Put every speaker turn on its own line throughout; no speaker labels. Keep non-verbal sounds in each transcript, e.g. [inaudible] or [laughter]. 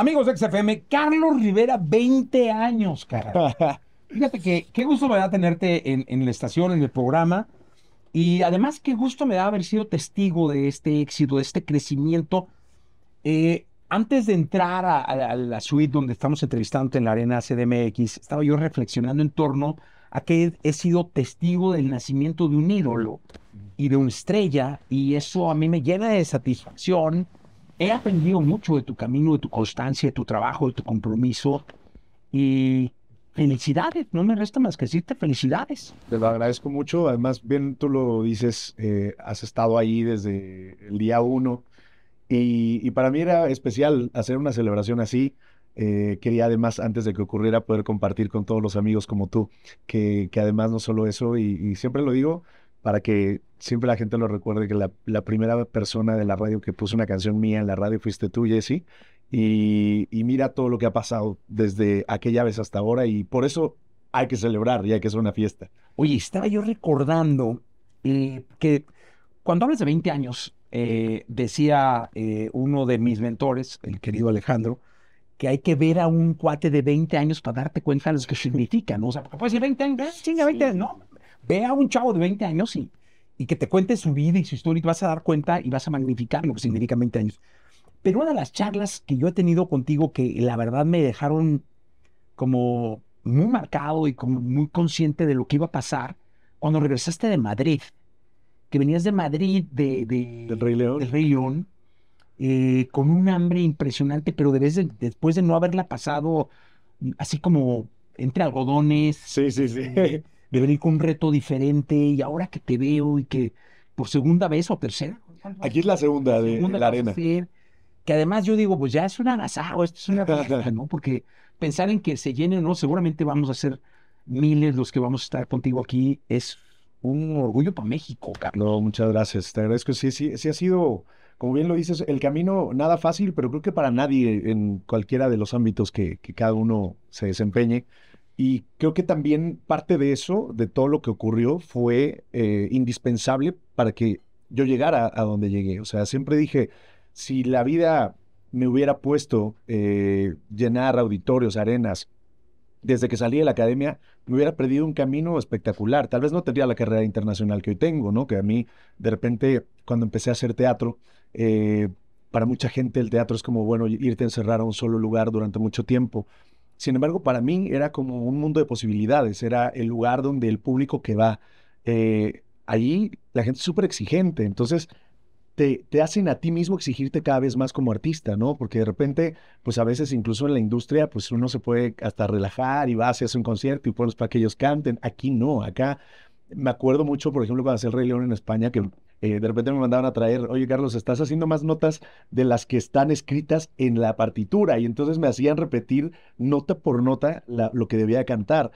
Amigos de XFM, Carlos Rivera, 20 años, cara. [laughs] Fíjate que qué gusto me da tenerte en, la estación, en el programa. Y además, qué gusto me da haber sido testigo de este éxito, de este crecimiento. Eh, antes de entrar a, la suite donde estamos entrevistando en la Arena CDMX, estaba yo reflexionando en torno a que he sido testigo del nacimiento de un ídolo y de una estrella, y eso a mí me llena de satisfacción he aprendido mucho de tu camino, de tu constancia, de tu trabajo, de tu compromiso. Y felicidades, no me resta más que decirte felicidades.
Te lo agradezco mucho. Además, bien tú lo dices, eh, has estado ahí desde el día uno. Y, para mí era especial hacer una celebración así. Eh, quería además, antes de que ocurriera, poder compartir con todos los amigos como tú, que, además no solo eso, y, y siempre lo digo, para que siempre la gente lo recuerde que la, primera persona de la radio que puso una canción mía en la radio fuiste tú, Jesse. Y, mira todo lo que ha pasado desde aquella vez hasta ahora y por eso hay que celebrar y hay que hacer una fiesta. Oye, estaba yo recordando eh, que cuando hablas
de 20 años, eh, decía eh, uno de mis mentores, el querido Alejandro, que hay que ver a un cuate de 20 años para darte cuenta de lo que significa, ¿no? O sea, puedes decir 20 años, 20 ah, no, Ve a un chavo de 20 años y, y que te cuente su vida y su historia y te vas a dar cuenta y vas a magnificar lo que significa 20 años. Pero una de las charlas que yo he tenido contigo que la verdad me dejaron como muy marcado y como muy consciente de lo que iba a pasar, cuando regresaste de Madrid, que venías de Madrid, de, del Rey León, eh, con un hambre impresionante, pero después de no haberla pasado así como entre algodones. Sí, sí, sí. Eh, de venir con un reto diferente y ahora que te veo y que por segunda vez o tercera. Aquí es la segunda de la arena. que además yo digo, pues ya es una agasajo, esto es una ¿no? Porque pensar en que se llene no, seguramente vamos a ser miles
los que vamos a estar contigo aquí, es un orgullo para México, Carlos. No, muchas gracias, te agradezco. Sí, sí, sí ha sido, como bien lo dices, el camino nada fácil, pero creo que para nadie en cualquiera de los ámbitos que cada uno se desempeñe y creo que también parte de eso, de todo lo que ocurrió, fue eh, indispensable para que yo llegara a donde llegué. O sea, siempre dije, si la vida me hubiera puesto eh, llenar auditorios, arenas, desde que salí de la academia, me hubiera perdido un camino espectacular. Tal vez no tendría la carrera internacional que hoy tengo, ¿no? Que a mí, de repente, cuando empecé a hacer teatro, eh, para mucha gente el teatro es como, bueno, irte a encerrar a un solo lugar durante mucho tiempo. Sin embargo, para mí era como un mundo de posibilidades, era el lugar donde el público que va, eh, Ahí allí la gente es súper exigente, entonces te, te, hacen a ti mismo exigirte cada vez más como artista, ¿no? Porque de repente, pues a veces incluso en la industria, pues uno se puede hasta relajar y va, y hace un concierto y pones para que ellos canten, aquí no, acá me acuerdo mucho, por ejemplo, cuando hacer Rey León en España, que eh, de repente me mandaban a traer, oye Carlos, estás haciendo más notas de las que están escritas en la partitura. Y entonces me hacían repetir nota por nota lo que debía cantar.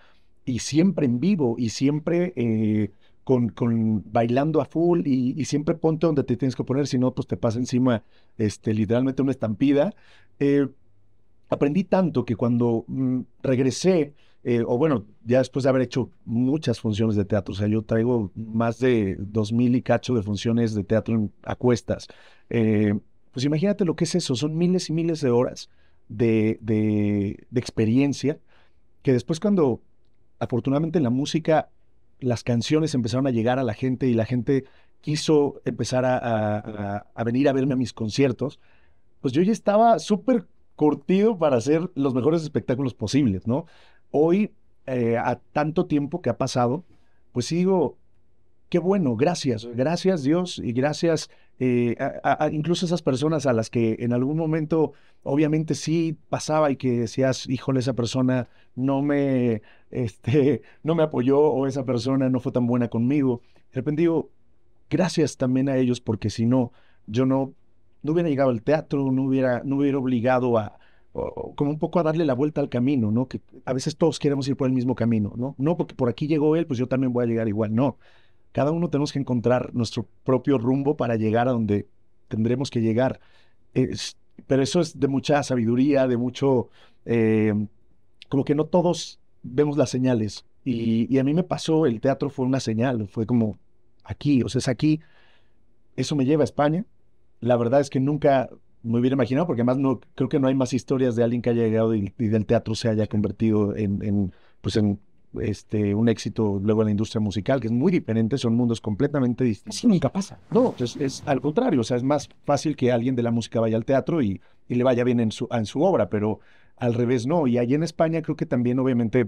Y siempre en vivo y siempre eh, con, con, bailando a full y, siempre ponte donde te tienes que poner, si no, pues te pasa encima este, literalmente una estampida. Eh, aprendí tanto que cuando mm, regresé eh, o bueno, ya después de haber hecho muchas funciones de teatro, o sea, yo traigo más de mil y cacho de funciones de teatro a cuestas. Eh, pues imagínate lo que es eso, son miles y miles de horas de, experiencia que después cuando afortunadamente en la música las canciones empezaron a llegar a la gente y la gente quiso empezar a, a venir a verme a mis conciertos, pues yo ya estaba súper curtido para hacer los mejores espectáculos posibles, ¿no? hoy, eh, a tanto tiempo que ha pasado, pues digo, qué bueno, gracias, gracias Dios y gracias eh, a, esas personas a las que en algún momento obviamente sí pasaba y que decías, híjole, esa persona no me, este, [laughs] no me apoyó o esa persona no fue tan buena conmigo. De repente digo, gracias también a ellos porque si no, yo no, no hubiera llegado al teatro, no hubiera, no hubiera obligado a, como un poco a darle la vuelta al camino, ¿no? Que a veces todos queremos ir por el mismo camino, ¿no? No porque por aquí llegó él, pues yo también voy a llegar igual, no. Cada uno tenemos que encontrar nuestro propio rumbo para llegar a donde tendremos que llegar. pero eso es de mucha sabiduría, de mucho, eh, como que no todos vemos las señales. Y, y a mí me pasó, el teatro fue una señal, fue como aquí, o sea, es aquí. Eso me lleva a España. La verdad es que nunca muy bien imaginado, porque además no, creo que no hay más historias de alguien que haya llegado y, del teatro se haya convertido en, pues en este, un éxito luego en la industria musical, que es muy diferente, son mundos completamente distintos. Así nunca pasa. No, es, al contrario, o sea, es más fácil que alguien de la música vaya al teatro y, le vaya bien en su, en su obra, pero al revés no. Y allí en España creo que también, obviamente,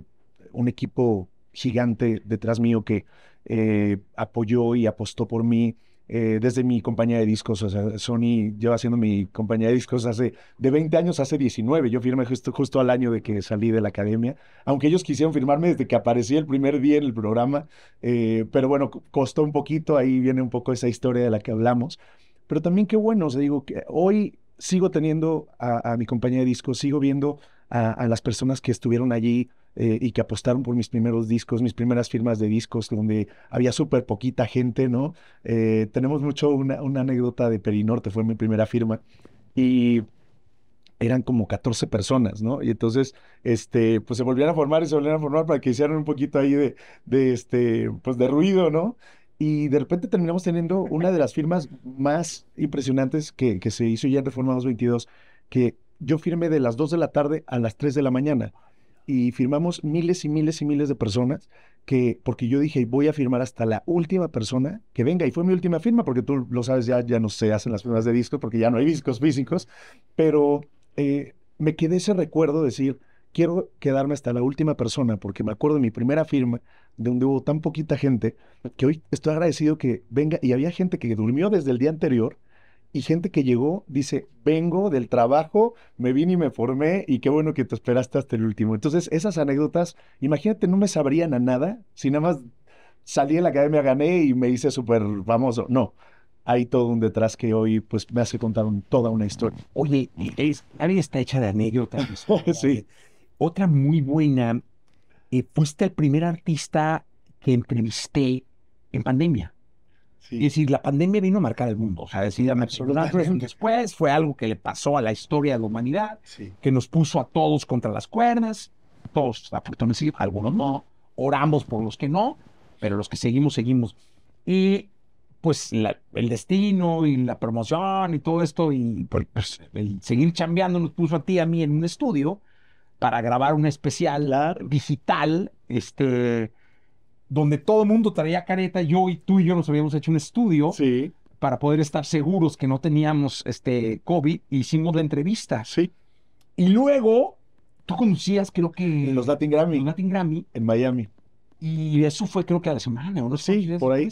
un equipo gigante detrás mío que eh, apoyó y apostó por mí eh, desde mi compañía de discos. O sea, Sony lleva siendo mi compañía de discos hace de 20 años, hace 19. Yo firmé justo, justo al año de que salí de la academia, aunque ellos quisieron firmarme desde que aparecí el primer día en el programa. Eh, pero bueno, costó un poquito, ahí viene un poco esa historia de la que hablamos. Pero también qué bueno, se digo que hoy sigo teniendo a, mi compañía de discos, sigo viendo a, a las personas que estuvieron allí eh, y que apostaron por mis primeros discos, mis primeras firmas de discos, donde había súper poquita gente, ¿no? Eh, tenemos mucho una, anécdota de Perinorte, fue mi primera firma, y eran como 14 personas, ¿no? Y entonces, este, pues se volvieron a formar y se volvieron a formar para que hicieran un poquito ahí de, de este, pues de ruido, ¿no? Y de repente terminamos teniendo una de las firmas más impresionantes que, que se hizo ya en Reforma 22 que yo firmé de las 2 de la tarde a las 3 de la mañana y firmamos miles y miles y miles de personas que, porque yo dije, voy a firmar hasta la última persona que venga. Y fue mi última firma, porque tú lo sabes, ya, ya no se hacen las firmas de discos, porque ya no hay discos físicos, pero eh, me quedé ese recuerdo de decir, quiero quedarme hasta la última persona, porque me acuerdo de mi primera firma, de donde hubo tan poquita gente, que hoy estoy agradecido que venga, y había gente que durmió desde el día anterior y gente que llegó dice, vengo del trabajo, me vine y me formé y qué bueno que te esperaste hasta el último. Entonces, esas anécdotas, imagínate, no me sabrían a nada si nada más salí de la academia, gané y me hice súper famoso. No, hay todo un detrás que hoy pues me hace contar toda una historia. Oye, es, está hecha de anécdotas. [laughs] sí. Otra muy buena, eh, fuiste el primer artista
que entrevisté en pandemia. Y decir, la pandemia vino a marcar el mundo. O sea, decir, después fue algo que le pasó a la historia de la humanidad, que nos puso a todos contra las cuerdas. Todos, algunos no. Oramos por los que no, pero los que seguimos, seguimos. Y pues el destino y la promoción y todo esto, y pues, pues, el seguir chambeando nos puso a ti a mí en un estudio para grabar un especial digital, este donde todo el mundo traía careta, yo y tú y yo nos habíamos hecho un estudio sí. para poder estar seguros que no teníamos este COVID, hicimos la entrevista. Sí. Y luego tú conocías, creo que. En los Latin Grammy. Los Latin Grammy. En Miami. Y eso fue, creo que a la semana, ¿no? Sí, por ahí.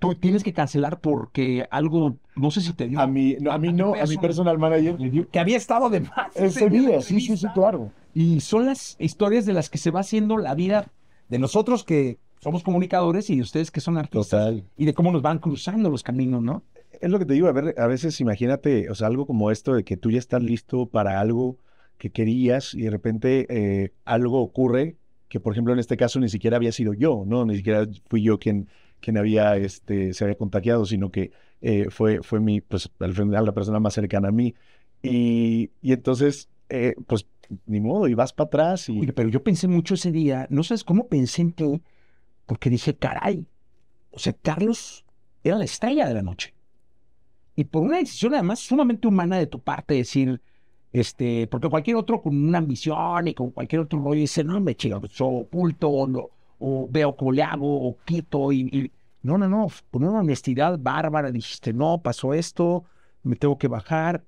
tú tienes que cancelar porque algo, no sé si te dio. A mí no, a mí, no, a mi personal manager. Dio, que había estado de más. Ese día, sí, sí, sí, claro. Y son las historias de las que se va haciendo la vida de nosotros que somos comunicadores y de ustedes que son artistas. Y de cómo nos van cruzando los caminos,
¿no? Es lo que te digo, a ver, a veces imagínate, o sea, algo como esto de que tú ya estás listo para algo que querías y de repente eh, algo ocurre que, por ejemplo, en este caso ni siquiera había sido yo, ¿no? Ni siquiera fui yo quien, quien había, este, se había contagiado, sino que eh, fue, fue mi, pues, al final la persona más cercana a mí. Y, entonces, eh, pues ni modo, y vas para atrás. Y... pero yo pensé mucho ese día, no sabes cómo pensé
en ti, porque dije, caray, o sea, Carlos era la estrella de la noche. Y por una decisión además sumamente humana de tu parte, decir, este, porque cualquier otro con una ambición y con cualquier otro rollo dice, no, me chido, pues, yo oculto, o, veo cómo le hago, o quito, y, y... no, no, no, con una honestidad bárbara
dijiste, no, pasó esto, me tengo que bajar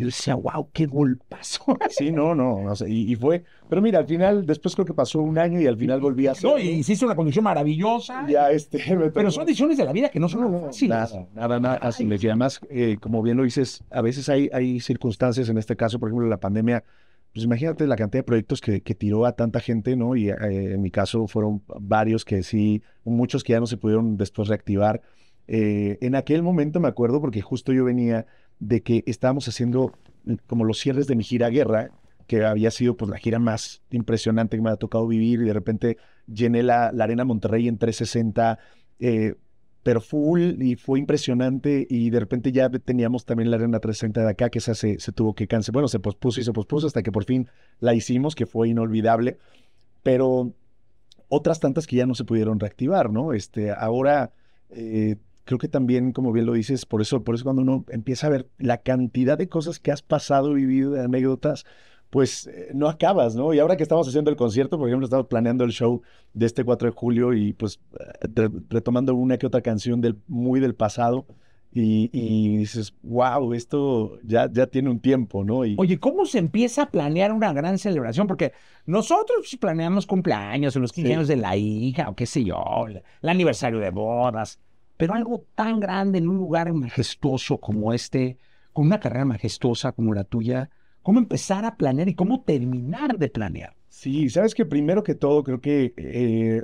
yo decía, wow, qué golpazo. [laughs] Sí, no, no, y, fue. Pero mira, al final, después creo que pasó un año y al final volví a hacer. No, y hiciste una condición maravillosa. Ya, este. [laughs] Pero son decisiones de la vida que no son fáciles. Nada, nada, nada Y además, eh, como bien lo dices, a veces hay, hay circunstancias, en este caso, por ejemplo, la pandemia. Pues imagínate la cantidad de proyectos que, que tiró a tanta gente, ¿no? Y eh, en mi caso fueron varios que sí, muchos que ya no se pudieron después reactivar. Eh, en aquel momento me acuerdo porque justo yo venía de que estábamos haciendo eh, como los cierres de mi gira guerra, que había sido pues la gira más impresionante que me ha tocado vivir y de repente llené la, Arena Monterrey en 360, eh, pero full y fue impresionante y de repente ya teníamos también la Arena 360 de acá, que esa se, se tuvo que cancelar, bueno, se pospuso y se pospuso hasta que por fin la hicimos, que fue inolvidable, pero otras tantas que ya no se pudieron reactivar, ¿no? Este, ahora... Eh, creo que también, como bien lo dices, por eso, por eso cuando uno empieza a ver la cantidad de cosas que has pasado, vivido, de anécdotas, pues eh, no acabas, ¿no? Y ahora que estamos haciendo el concierto, por ejemplo, estamos planeando el show de este 4 de julio y pues eh, retomando una que otra canción del, muy del pasado. Y, dices, wow, esto ya, ya tiene un tiempo, ¿no? Y... Oye, ¿cómo se empieza a planear
una gran celebración? Porque nosotros planeamos cumpleaños, los 15 años de la hija, o qué sé yo, el aniversario de bodas, pero algo tan grande en un lugar majestuoso como este, con una carrera majestuosa como la tuya, ¿cómo empezar a planear y cómo terminar de planear?
Sí, sabes que primero que todo creo que eh,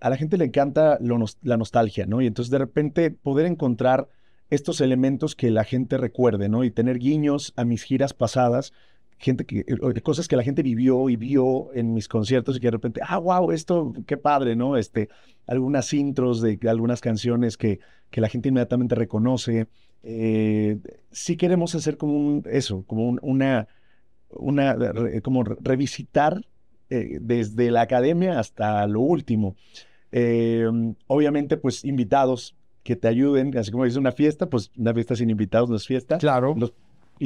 a la gente le encanta la nostalgia, ¿no? Y entonces de repente poder encontrar estos elementos que la gente recuerde, ¿no? Y tener guiños a mis giras pasadas gente que, eh, eh, cosas que la gente vivió y vio en mis conciertos y que de repente, ah, wow, esto, qué padre, ¿no? Este, algunas intros de algunas canciones que, que la gente inmediatamente reconoce. Eh, sí queremos hacer como un, eso, como una, una, eh, como revisitar desde la academia hasta lo último. obviamente, pues invitados que te ayuden, así como dice una fiesta, pues una fiesta sin invitados no es fiesta. Claro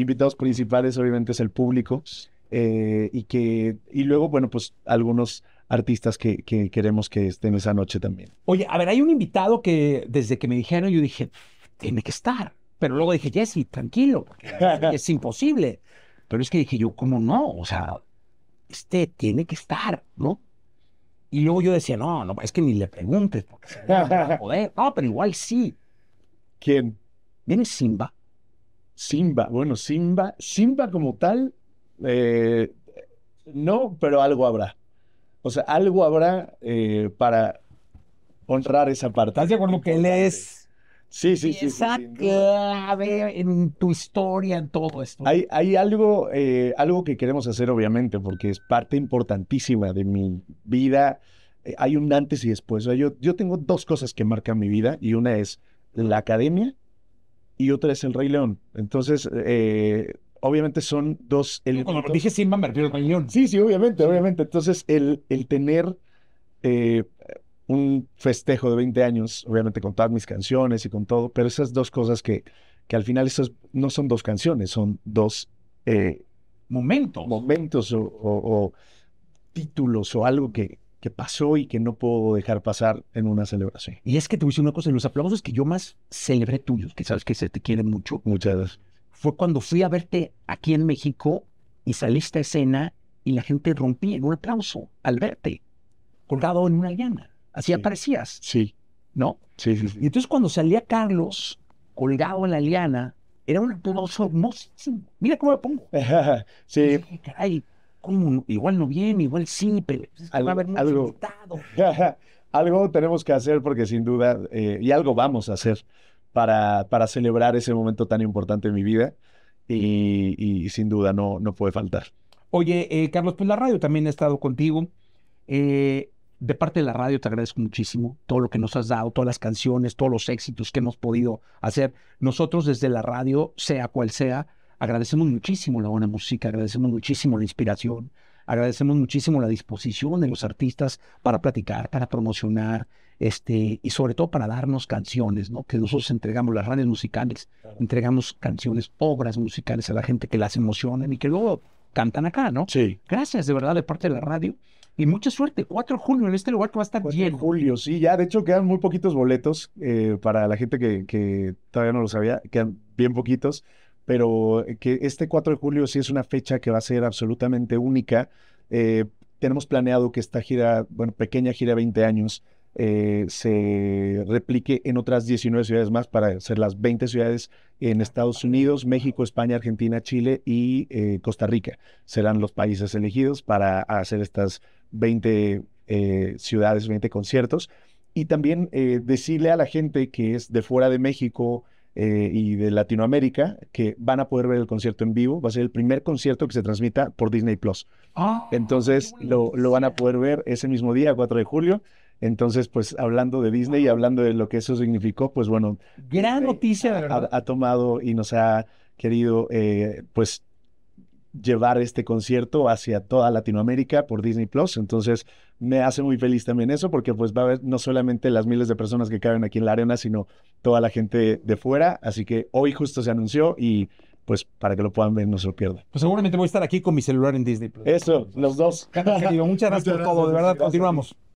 invitados principales obviamente es el público eh, y que y luego bueno pues algunos artistas que, queremos que estén esa noche también.
Oye, a ver, hay un invitado que desde que me dijeron yo dije tiene que estar, pero luego dije Jesse tranquilo, es [laughs] imposible, pero es que dije yo cómo no, o sea este tiene que estar, ¿no? Y luego yo decía, no, no, es que ni le preguntes, porque [laughs] No, pero igual sí. ¿Quién?
Viene Simba. Simba, bueno, Simba, Simba como tal, eh, no, pero algo habrá. O sea, algo habrá eh, para honrar esa parte. ¿Estás de acuerdo que él es sí, sí, esa
clave en tu historia, en todo esto? Hay,
hay algo, eh, algo que queremos hacer, obviamente, porque es parte importantísima de mi vida. Hay un antes y después. yo, yo tengo dos cosas que marcan mi vida y una es la academia y otra es El Rey León. Entonces, eh, obviamente son dos... El... dije Simba me refiero el Rey León. Sí, sí, obviamente, obviamente. Entonces, el, el tener eh, un festejo de 20 años, obviamente con todas mis canciones y con todo, pero esas dos cosas que, que al final esas no son dos canciones, son dos... Eh, momentos. Momentos o títulos o algo que, que pasó y que no puedo dejar pasar en una celebración.
Y es que te voy a decir una cosa, los aplausos que yo más celebré tuyos, que sabes que se te quieren mucho. Muchas Fue cuando fui a verte aquí en México y saliste a escena y la gente rompía en un aplauso al verte, colgado en una liana. Así aparecías. Sí. ¿No? Sí, sí, Y entonces cuando salía Carlos, colgado en la liana, era un aplauso hermosísimo. Mira cómo me pongo. [laughs] sí. Caray, Igual no viene, igual sí, pero pues, algo, va haber algo,
[laughs] algo tenemos que hacer porque sin duda, eh, y algo vamos a hacer para, para celebrar ese momento tan importante en mi vida y, sin duda no, no puede faltar.
Oye, eh, Carlos, pues la radio también ha estado contigo. Eh, de parte de la radio te agradezco muchísimo todo lo que nos has dado, todas las canciones, todos los éxitos que hemos podido hacer. Nosotros desde la radio, sea cual sea, Agradecemos muchísimo la buena música, agradecemos muchísimo la inspiración, agradecemos muchísimo la disposición de los artistas para platicar, para promocionar, este, y sobre todo para darnos canciones, ¿no? Que nosotros entregamos las radios musicales, entregamos canciones, obras musicales a la gente que las emocionan y que luego
cantan acá, ¿no? Sí. Gracias de verdad de parte de la radio. Y mucha suerte, 4 de julio en este lugar que va a estar 4 de julio, sí, ya. De hecho, quedan muy poquitos boletos eh, para la gente que, que, todavía no lo sabía. Quedan bien poquitos pero eh, que este 4 de julio sí es una fecha que va a ser absolutamente única. Eh, tenemos planeado que esta gira, bueno, pequeña gira 20 años, eh, se replique en otras 19 ciudades más para ser las 20 ciudades en Estados Unidos, México, España, Argentina, Chile y Costa Rica. Serán los países elegidos para hacer estas 20 ciudades, 20 conciertos. Y también decirle a la gente que es de fuera de México, eh, y de Latinoamérica que van a poder ver el concierto en vivo. Va a ser el primer concierto que se transmita por Disney Plus. Ah, Entonces lo, lo, van a poder ver ese mismo día, 4 de julio. Entonces, pues hablando de Disney y ah. hablando de lo que eso significó, pues bueno. Gran eh, noticia, Ha, tomado y nos ha querido, eh, pues, llevar este concierto hacia toda Latinoamérica por Disney Plus. Entonces, me hace muy feliz también eso, porque pues va a haber no solamente las miles de personas que caben aquí en la arena, sino toda la gente de fuera. Así que hoy justo se anunció y pues para que lo puedan ver, no se lo pierdan. Pues seguramente voy a estar aquí con
mi celular en Disney. Eso, los dos. muchas gracias, por todo, de verdad, continuamos.